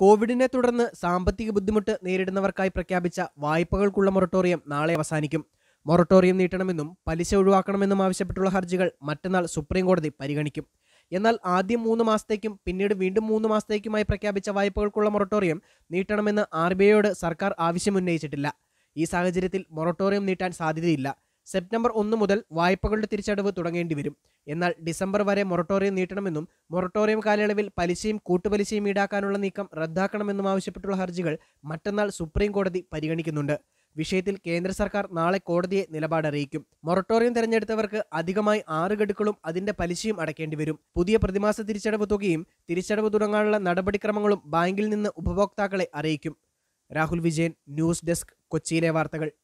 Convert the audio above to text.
കോവിഡിനെ തുടർന്ന് സാമ്പത്തിക ബുദ്ധിമുട്ട് നേരിടുന്നവർക്കായി പ്രഖ്യാപിച്ച വായ്പകൾക്കുള്ള മൊറട്ടോറിയം നാളെ അവസാനിക്കും മൊറട്ടോറിയം നീട്ടണമെന്നും പലിശ ഒഴിവാക്കണമെന്നും ആവശ്യപ്പെട്ടുള്ള ഹർജികൾ മറ്റന്നാൾ സുപ്രീം കോടതി പരിഗണിക്കും എന്നാൽ ആദ്യം മൂന്ന് മാസത്തേക്കും പിന്നീട് വീണ്ടും മൂന്ന് മാസത്തേക്കുമായി പ്രഖ്യാപിച്ച വായ്പകൾക്കുള്ള മൊറട്ടോറിയം നീട്ടണമെന്ന് ആർ സർക്കാർ ആവശ്യമുന്നയിച്ചിട്ടില്ല ഈ സാഹചര്യത്തിൽ മൊറട്ടോറിയം നീട്ടാൻ സാധ്യതയില്ല സെപ്റ്റംബർ ഒന്ന് മുതൽ വായ്പകളുടെ തിരിച്ചടവ് തുടങ്ങേണ്ടി വരും എന്നാൽ ഡിസംബർ വരെ മൊറട്ടോറിയം നീട്ടണമെന്നും മൊറട്ടോറിയം കാലയളവിൽ പലിശയും കൂട്ടുപലിശയും ഈടാക്കാനുള്ള നീക്കം റദ്ദാക്കണമെന്നും ആവശ്യപ്പെട്ടുള്ള ഹർജികൾ മറ്റന്നാൾ സുപ്രീം കോടതി പരിഗണിക്കുന്നുണ്ട് വിഷയത്തിൽ കേന്ദ്ര സർക്കാർ നാളെ കോടതിയെ നിലപാടറിയിക്കും മൊറട്ടോറിയം തെരഞ്ഞെടുത്തവർക്ക് അധികമായി ആറ് ഗഡുക്കളും അതിന്റെ പലിശയും അടയ്ക്കേണ്ടി വരും പുതിയ പ്രതിമാസ തിരിച്ചടവ് തുകയും തിരിച്ചടവ് തുടങ്ങാനുള്ള നടപടിക്രമങ്ങളും ബാങ്കിൽ നിന്ന് ഉപഭോക്താക്കളെ അറിയിക്കും രാഹുൽ വിജയൻ ന്യൂസ് ഡെസ്ക് കൊച്ചിയിലെ വാർത്തകൾ